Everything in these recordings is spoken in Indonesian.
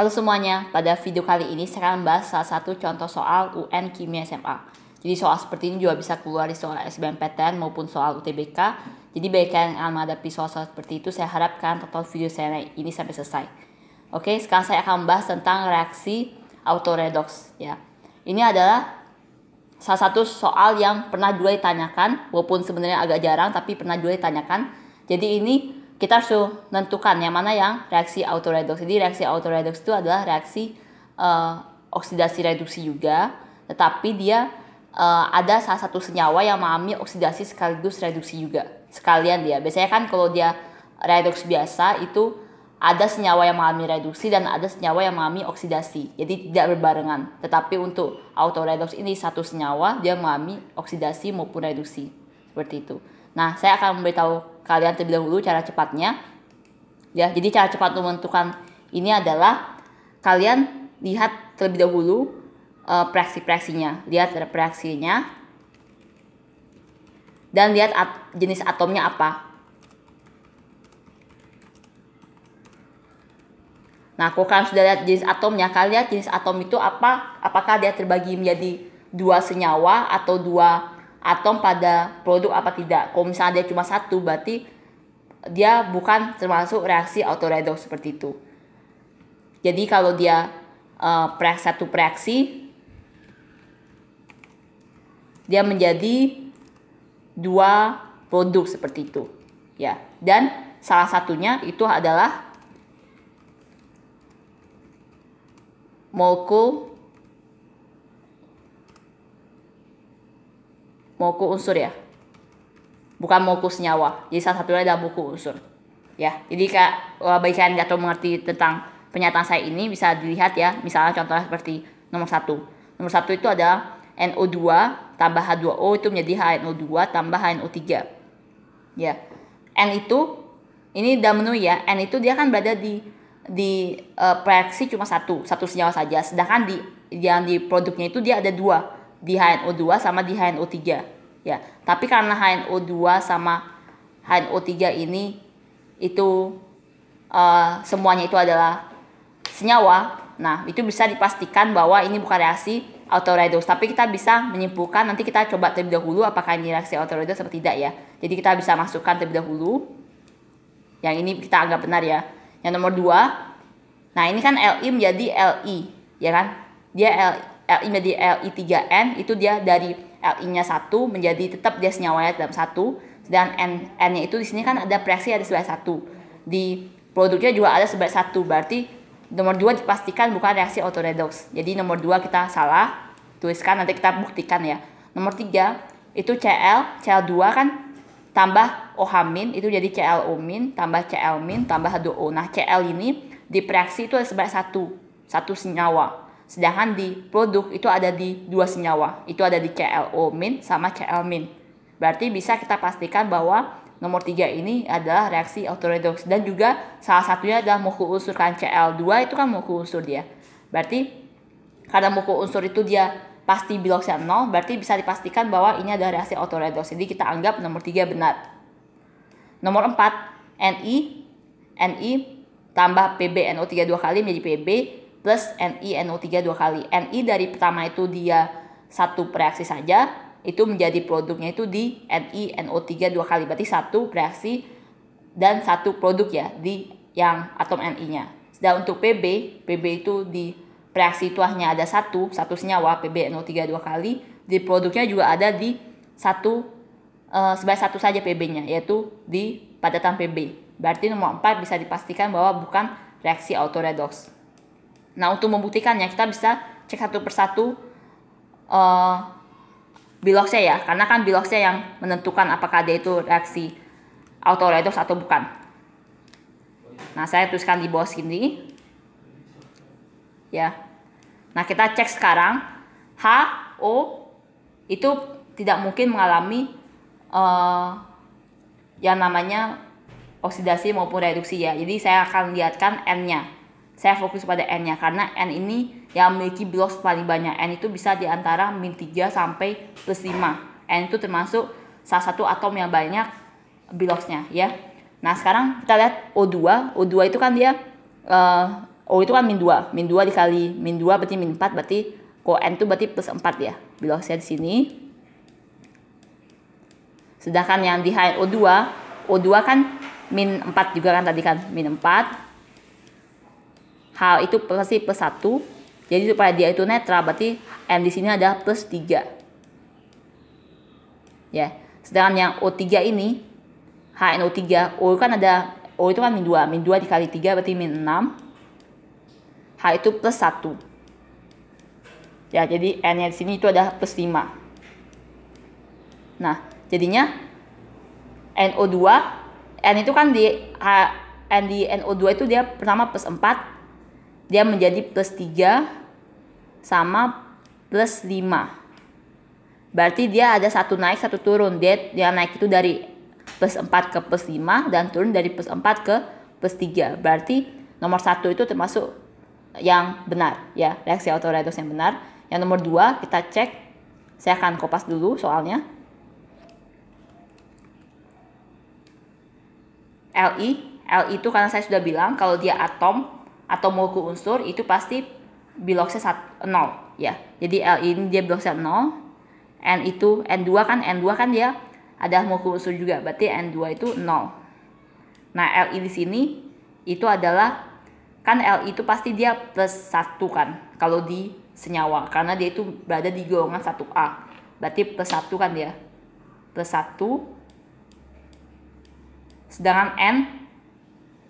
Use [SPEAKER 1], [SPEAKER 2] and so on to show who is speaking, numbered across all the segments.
[SPEAKER 1] Halo semuanya, pada video kali ini saya akan membahas salah satu contoh soal UN Kimia SMA. Jadi soal seperti ini juga bisa keluar di soal SBMPTN maupun soal UTBK. Jadi bagi kalian yang menghadapi soal-soal seperti itu, saya harapkan tonton video saya ini sampai selesai. Oke, sekarang saya akan membahas tentang reaksi autoredox ya. Ini adalah salah satu soal yang pernah juga ditanyakan, walaupun sebenarnya agak jarang tapi pernah juga ditanyakan. Jadi ini kita harus menentukan yang mana yang reaksi autoredox. Jadi reaksi autoredox itu adalah reaksi uh, oksidasi reduksi juga, tetapi dia uh, ada salah satu senyawa yang mengalami oksidasi sekaligus reduksi juga. Sekalian dia. Biasanya kan kalau dia redox biasa itu ada senyawa yang mengalami reduksi dan ada senyawa yang mengalami oksidasi. Jadi tidak berbarengan. Tetapi untuk autoredox ini satu senyawa dia mengalami oksidasi maupun reduksi. Seperti itu. Nah, saya akan memberitahu kalian terlebih dahulu cara cepatnya. Ya, jadi cara cepat menentukan ini adalah kalian lihat terlebih dahulu uh, praksi-praksinya, lihat praksinya dan lihat at jenis atomnya apa. Nah, kalau kalian sudah lihat jenis atomnya, kalian lihat jenis atom itu apa? Apakah dia terbagi menjadi dua senyawa atau dua atom pada produk apa tidak. Kalau misalnya dia cuma satu, berarti dia bukan termasuk reaksi autoredox seperti itu. Jadi kalau dia uh, satu reaksi, dia menjadi dua produk seperti itu, ya. Dan salah satunya itu adalah molekul moku unsur ya bukan moku senyawa jadi salah satunya adalah buku unsur ya jadi kak bagi kalian nggak tahu mengerti tentang pernyataan saya ini bisa dilihat ya misalnya contohnya seperti nomor satu nomor satu itu adalah NO2 tambah H2O itu menjadi HNO2 tambah HNO3 ya N itu ini dalam menu ya N itu dia kan berada di di uh, eh, proyeksi cuma satu satu senyawa saja sedangkan di yang di produknya itu dia ada dua di HNO2 sama di HNO3 ya. Tapi karena HNO2 sama HNO3 ini itu uh, semuanya itu adalah senyawa. Nah, itu bisa dipastikan bahwa ini bukan reaksi autoredox, tapi kita bisa menyimpulkan nanti kita coba terlebih dahulu apakah ini reaksi autoredox atau tidak ya. Jadi kita bisa masukkan terlebih dahulu. Yang ini kita anggap benar ya. Yang nomor dua Nah, ini kan LI menjadi LI, ya kan? Dia Li. LI menjadi LI3N itu dia dari LI-nya satu menjadi tetap dia senyawanya dalam satu dan N N-nya itu di sini kan ada preaksi ada sebelah satu di produknya juga ada sebelah satu berarti nomor dua dipastikan bukan reaksi autoredox jadi nomor dua kita salah tuliskan nanti kita buktikan ya nomor tiga itu Cl Cl2 kan tambah OH min itu jadi ClO min tambah Cl min tambah H2O nah Cl ini di preaksi itu ada sebelah satu satu senyawa Sedangkan di produk itu ada di dua senyawa, itu ada di ClO min sama Cl min. Berarti bisa kita pastikan bahwa nomor tiga ini adalah reaksi autoredox dan juga salah satunya adalah mukul unsur kan Cl2 itu kan mukul unsur dia. Berarti karena mukul unsur itu dia pasti biloksi 0 berarti bisa dipastikan bahwa ini adalah reaksi autoredox. Jadi kita anggap nomor tiga benar. Nomor empat Ni Ni tambah PbNO3 dua kali menjadi Pb plus NiNO3 dua kali. Ni dari pertama itu dia satu reaksi saja, itu menjadi produknya itu di NiNO3 dua kali. Berarti satu reaksi dan satu produk ya di yang atom Ni-nya. Dan untuk Pb, Pb itu di reaksi itu hanya ada satu, satu senyawa PbNO3 dua kali. Di produknya juga ada di satu eh, sebagai satu saja Pb-nya yaitu di padatan Pb. Berarti nomor 4 bisa dipastikan bahwa bukan reaksi autoredox. Nah untuk membuktikannya kita bisa cek satu persatu uh, biloxnya ya, karena kan biloxnya yang menentukan apakah dia itu reaksi autoredox atau bukan. Nah saya tuliskan di bawah sini, ya. Nah kita cek sekarang H O itu tidak mungkin mengalami uh, yang namanya oksidasi maupun reduksi ya. Jadi saya akan lihatkan N-nya saya fokus pada N-nya karena N ini yang memiliki blok paling banyak. N itu bisa di antara min 3 sampai plus 5. N itu termasuk salah satu atom yang banyak bloknya ya. Nah, sekarang kita lihat O2. O2 itu kan dia uh, O itu kan min 2. Min 2 dikali min 2 berarti min 4 berarti ko N itu berarti plus 4 ya. Bloknya di sini. Sedangkan yang di o 2 O2 kan min 4 juga kan tadi kan, min 4 Hal itu pasti plus 1. Jadi supaya dia itu netral berarti n di sini ada plus tiga, Ya. Sedangkan yang O3 ini HNO3, O kan ada O itu kan min 2, min 2 dikali tiga berarti min enam. H itu plus satu, Ya, jadi N-nya di sini itu ada plus lima. Nah, jadinya NO2 N itu kan di N di NO2 itu dia pertama plus 4 dia menjadi plus 3 sama plus 5 berarti dia ada satu naik satu turun dia yang naik itu dari plus 4 ke plus 5 dan turun dari plus 4 ke plus 3 berarti nomor satu itu termasuk yang benar ya reaksi autoredox yang benar yang nomor dua kita cek saya akan kopas dulu soalnya Li Li itu karena saya sudah bilang kalau dia atom atau molekul unsur itu pasti biloxnya 0 ya. Jadi L ini dia biloksnya 0. N itu N2 kan N2 kan dia ada molekul unsur juga. Berarti N2 itu 0. Nah, Li di sini itu adalah kan Li itu pasti dia plus 1 kan kalau di senyawa karena dia itu berada di golongan 1A. Berarti plus 1 kan dia. Plus 1 sedangkan N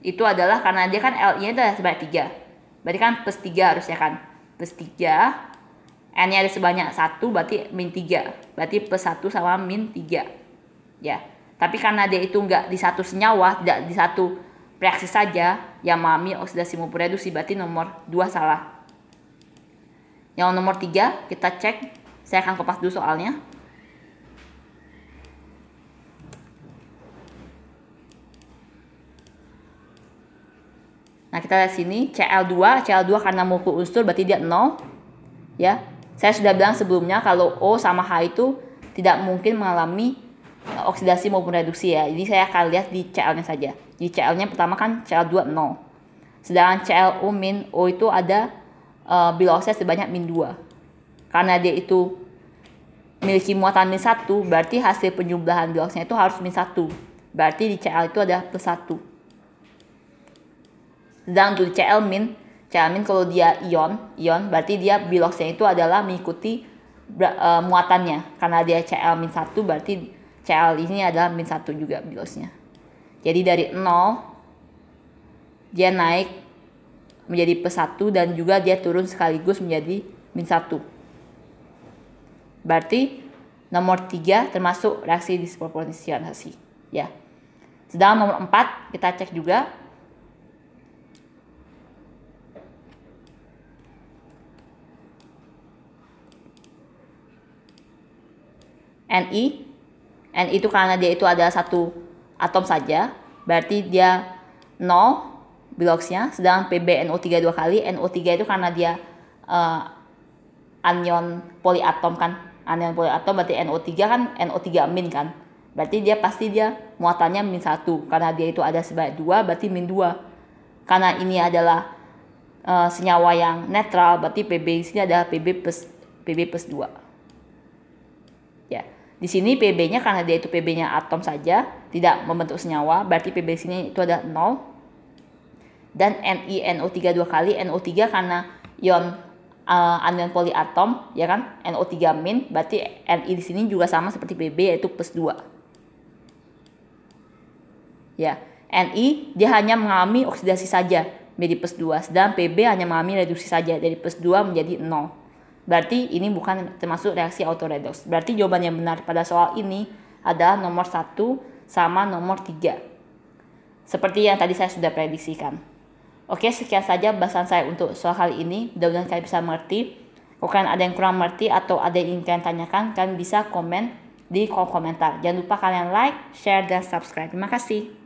[SPEAKER 1] itu adalah karena dia kan L nya itu ada sebanyak 3 berarti kan plus 3 harusnya kan plus 3 N nya ada sebanyak 1 berarti min 3 berarti plus 1 sama min 3 ya tapi karena dia itu nggak di satu senyawa tidak di satu reaksi saja ya mami oksidasi maupun reduksi berarti nomor 2 salah yang nomor 3 kita cek saya akan kupas dulu soalnya Nah, kita lihat sini Cl2, Cl2 karena molekul unsur berarti dia 0. Ya. Saya sudah bilang sebelumnya kalau O sama H itu tidak mungkin mengalami eh, oksidasi maupun reduksi ya. Jadi saya akan lihat di Cl-nya saja. Di Cl-nya pertama kan Cl2 0. Sedangkan ClO min O itu ada uh, eh, bila sebanyak min 2. Karena dia itu memiliki muatan min 1, berarti hasil penjumlahan bila itu harus min 1. Berarti di Cl itu ada plus 1 sedang untuk Cl min Cl min kalau dia ion ion berarti dia biloxnya itu adalah mengikuti uh, muatannya karena dia Cl min satu berarti Cl ini adalah min satu juga biloxnya jadi dari 0 dia naik menjadi plus 1 dan juga dia turun sekaligus menjadi min 1. Berarti nomor 3 termasuk reaksi disproporsionasi. Ya. Sedangkan nomor 4 kita cek juga Ni Ni itu karena dia itu adalah satu atom saja berarti dia 0 biloksnya. sedangkan PbNO3 dua kali NO3 itu karena dia uh, anion poliatom kan anion poliatom berarti NO3 kan NO3 min kan berarti dia pasti dia muatannya min satu karena dia itu ada sebanyak dua berarti min dua. karena ini adalah uh, senyawa yang netral berarti PB di sini adalah PB plus PB plus 2 di sini PB-nya karena dia itu PB-nya atom saja, tidak membentuk senyawa, berarti PB sini itu ada 0. Dan no 3 dua kali, NO3 karena ion uh, anion poliatom, ya kan? NO3 min, berarti Ni di sini juga sama seperti PB yaitu plus 2. Ya, Ni dia hanya mengalami oksidasi saja menjadi plus 2, sedang PB hanya mengalami reduksi saja dari plus 2 menjadi 0. Berarti ini bukan termasuk reaksi autoredox. Berarti jawaban yang benar pada soal ini adalah nomor 1 sama nomor 3. Seperti yang tadi saya sudah prediksikan. Oke, sekian saja bahasan saya untuk soal kali ini. Mudah-mudahan kalian bisa mengerti. Kalau kalian ada yang kurang mengerti atau ada yang ingin kalian tanyakan, kalian bisa komen di kolom komentar. Jangan lupa kalian like, share, dan subscribe. Terima kasih.